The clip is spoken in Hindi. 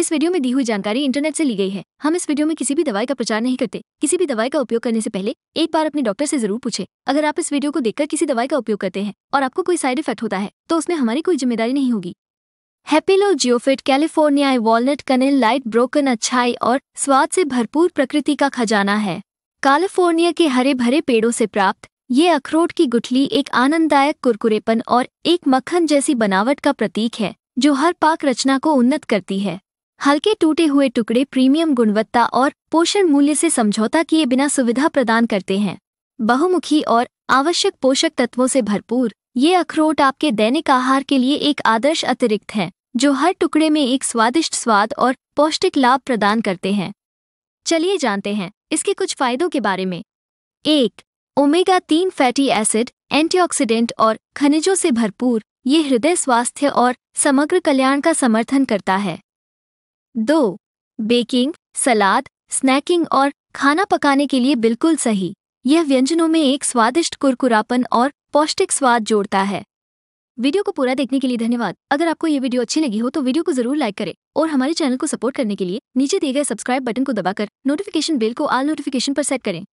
इस वीडियो में दी हुई जानकारी इंटरनेट से ली गई है हम इस वीडियो में किसी भी दवाई का प्रचार नहीं करते किसी भी दवाई का उपयोग करने से पहले एक बार अपने डॉक्टर से जरूर पूछे अगर आप इस वीडियो को देखकर किसी दवाई का उपयोग करते हैं और आपको कोई साइड इफेक्ट होता है तो उसमें हमारी कोई जिम्मेदारी नहीं होगी हैप्पीलो जियोफिट California walnut kernel light broken अच्छाई और स्वाद से भरपूर प्रकृति का खजाना है कैलिफोर्निया के हरे भरे पेड़ों से प्राप्त ये अखरोट की गुठली एक आनंददायक कुरकुरेपन और एक मक्खन जैसी बनावट का प्रतीक है जो हर पाक रचना को उन्नत करती है हल्के टूटे हुए टुकड़े प्रीमियम गुणवत्ता और पोषण मूल्य से समझौता किए बिना सुविधा प्रदान करते हैं बहुमुखी और आवश्यक पोषक तत्वों से भरपूर ये अखरोट आपके दैनिक आहार के लिए एक आदर्श अतिरिक्त हैं जो हर टुकड़े में एक स्वादिष्ट स्वाद और पौष्टिक लाभ प्रदान करते हैं चलिए जानते हैं इसके कुछ फायदों के बारे में एक ओमेगा तीन फैटी एसिड एंटीऑक्सीडेंट और खनिजों से भरपूर ये हृदय स्वास्थ्य और समग्र कल्याण का समर्थन करता है दो बेकिंग सलाद स्नैकिंग और खाना पकाने के लिए बिल्कुल सही यह व्यंजनों में एक स्वादिष्ट कुरकुरापन और पौष्टिक स्वाद जोड़ता है वीडियो को पूरा देखने के लिए धन्यवाद अगर आपको ये वीडियो अच्छी लगी हो तो वीडियो को जरूर लाइक करें और हमारे चैनल को सपोर्ट करने के लिए नीचे दिए गए सब्सक्राइब बटन को दबाकर नोटिफिकेशन बेल को आल नोटिफिकेशन पर सेट करें